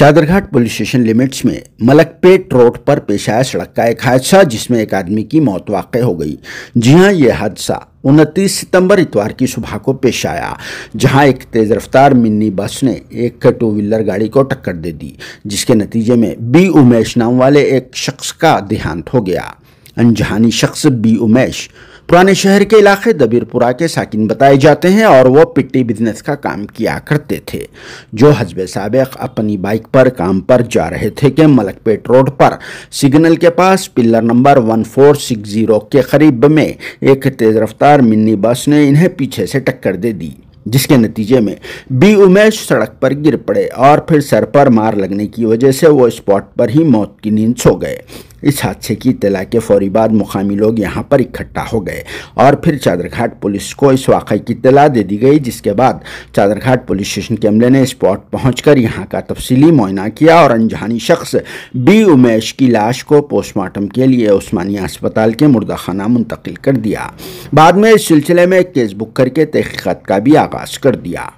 Chadarghat police station limits में Malakpet road पर पेश आया सड़क का एक हादसा जिसमें एक आदमी की मौत वाक़ हो गई जी हाँ ये हादसा उनतीस सितंबर इतवार की सुबह को पेश आया जहां एक तेज़ रफ्तार मिनी बस ने एक टू व्हीलर गाड़ी को टक्कर दे दी जिसके नतीजे में बी उमेश नाम वाले एक शख्स का देहांत हो गया अनजहानी शख्स बी उमेश पुराने शहर के इलाके दबीरपुरा के साकिन बताए जाते हैं और वो पिट्टी बिजनेस का काम किया करते थे जो हजब सबक अपनी बाइक पर काम पर जा रहे थे कि मलकपेट रोड पर सिग्नल के पास pillar number one four six zero के करीब में एक तेज़ रफ्तार मिनी बस ने इन्हें पीछे से टक्कर दे दी जिसके नतीजे में बी उमेश सड़क पर गिर पड़े और फिर सर पर मार लगने की वजह से वो स्पॉट पर ही मौत की नींद सो गए इस हादसे की इतला के फौरी बाद मुकामी लोग यहाँ पर इकट्ठा हो गए और फिर चादरघाट पुलिस को इस वाक़े की इतला दे दी गई जिसके बाद चादरघाट पुलिस स्टेशन के अमले ने स्पॉट पहुँच कर यहाँ का तफसीली मुआयना किया और अनजानी शख्स बी उमेश की लाश को पोस्टमार्टम के लिए उस्मानिया अस्पताल के मुर्दाखाना मुंतकिल कर दिया बाद में इस सिलसिले में एक केस बुक करके तहकीक़त का भी आगाज़ कर दिया